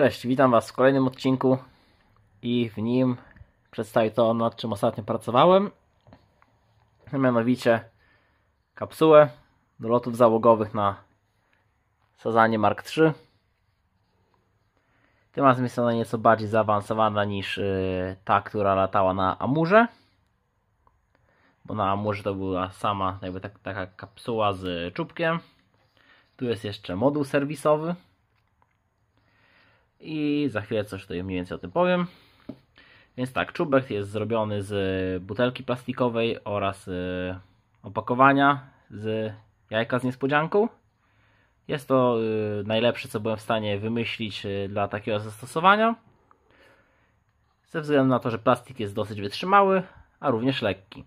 Cześć, witam Was w kolejnym odcinku i w nim przedstawię to, nad czym ostatnio pracowałem, mianowicie kapsułę do lotów załogowych na Sazanie Mark III. Tym razem jest ona nieco bardziej zaawansowana niż y, ta, która latała na Amurze, bo na Amurze to była sama jakby tak, taka kapsuła z czubkiem. Tu jest jeszcze moduł serwisowy i za chwilę coś tutaj mniej więcej o tym powiem. Więc tak, czubek jest zrobiony z butelki plastikowej oraz y, opakowania z jajka z niespodzianką. Jest to y, najlepsze, co byłem w stanie wymyślić y, dla takiego zastosowania. Ze względu na to, że plastik jest dosyć wytrzymały, a również lekki.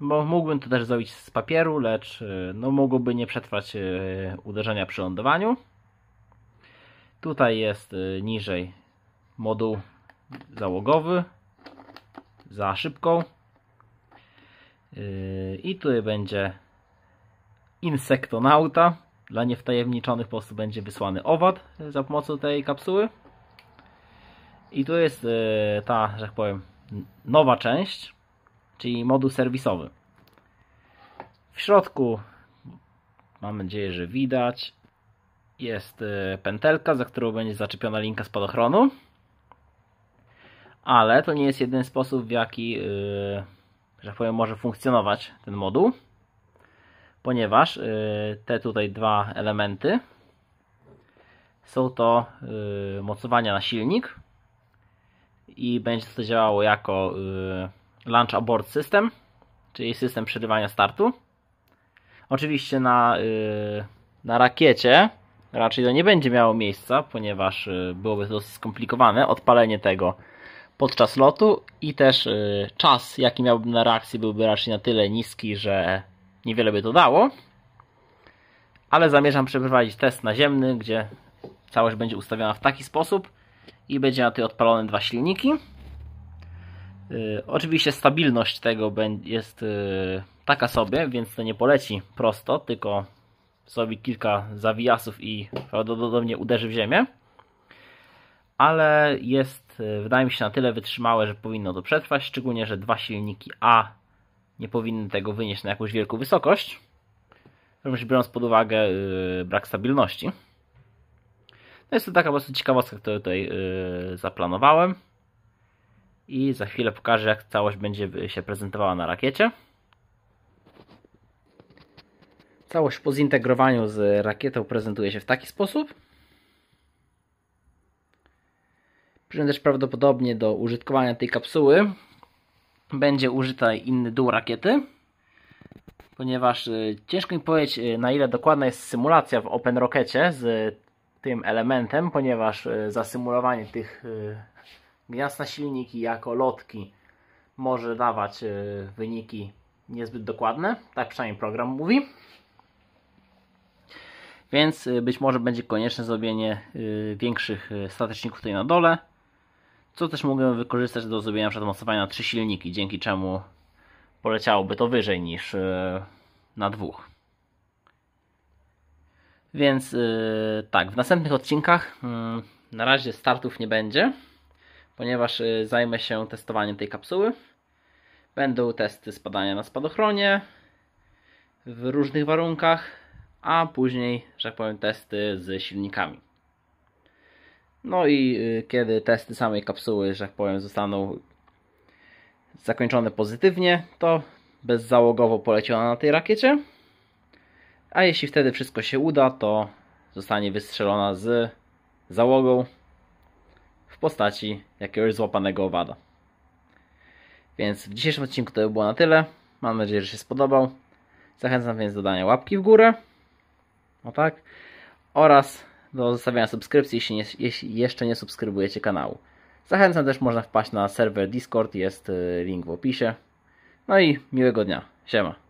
Bo mógłbym to też zrobić z papieru, lecz no, mogłoby nie przetrwać uderzenia przy lądowaniu. Tutaj jest y, niżej moduł załogowy za szybką. Y, I tutaj będzie insektonauta. Dla niewtajemniczonych po prostu będzie wysłany owad za pomocą tej kapsuły. I tu jest y, ta, że tak powiem, nowa część, czyli moduł serwisowy. W środku mam nadzieję, że widać jest y, pętelka, za którą będzie zaczepiona linka spadochronu. Ale to nie jest jedyny sposób, w jaki, y, że tak powiem, może funkcjonować ten moduł, ponieważ y, te tutaj dwa elementy są to mocowania na silnik i będzie to działało jako launch abort system, czyli system przerywania startu. Oczywiście na, na rakiecie raczej to nie będzie miało miejsca, ponieważ y, byłoby to dosyć skomplikowane odpalenie tego podczas lotu i też y, czas, jaki miałbym na reakcję, byłby raczej na tyle niski, że niewiele by to dało. Ale zamierzam przeprowadzić test naziemny, gdzie całość będzie ustawiona w taki sposób i będzie na tej odpalone dwa silniki. Y, oczywiście stabilność tego jest taka sobie, więc to nie poleci prosto, tylko zrobi kilka zawijasów i prawdopodobnie uderzy w ziemię. Ale jest, e, wydaje mi się, na tyle wytrzymałe, że powinno to przetrwać. Szczególnie, że dwa silniki A nie powinny tego wynieść na jakąś wielką wysokość. Również biorąc pod uwagę yy, brak stabilności. No jest to taka bardzo ciekawostka, którą tutaj yy, zaplanowałem. I za chwilę pokażę, jak całość będzie się prezentowała na rakiecie. Całość po zintegrowaniu z rakietą prezentuje się w taki sposób. Przynajmniej też prawdopodobnie do użytkowania tej kapsuły będzie użyta inny dół rakiety, ponieważ y, ciężko mi powiedzieć y, na ile dokładna jest symulacja w Open Rockecie z tym elementem, ponieważ y, zasymulowanie tych gniazd na silniki jako lotki może dawać wyniki niezbyt dokładne, tak przynajmniej program mówi. Więc y, być może będzie konieczne zrobienie y, większych y, stateczników tutaj na dole. Co też mógłbym wykorzystać do zrobienia przed na trzy silniki, dzięki czemu poleciałoby to wyżej niż na dwóch. Więc tak, w następnych odcinkach na razie startów nie będzie, ponieważ zajmę się testowaniem tej kapsuły. Będą testy spadania na spadochronie w różnych warunkach, a później, że tak powiem, testy z silnikami. No i y, kiedy testy samej kapsuły, że tak powiem, zostaną zakończone pozytywnie, to bezzałogowo poleci na tej rakiecie. A jeśli wtedy wszystko się uda, to zostanie wystrzelona z załogą w postaci jakiegoś złapanego owada. Więc w dzisiejszym odcinku to by było na tyle. Mam nadzieję, że się spodobał. Zachęcam więc do dania łapki w górę o tak, oraz do zostawiania subskrypcji, jeśli, nie, jeśli jeszcze nie subskrybujecie kanału. Zachęcam też, można wpaść na serwer Discord, jest y, link w opisie. No i miłego dnia. Siema.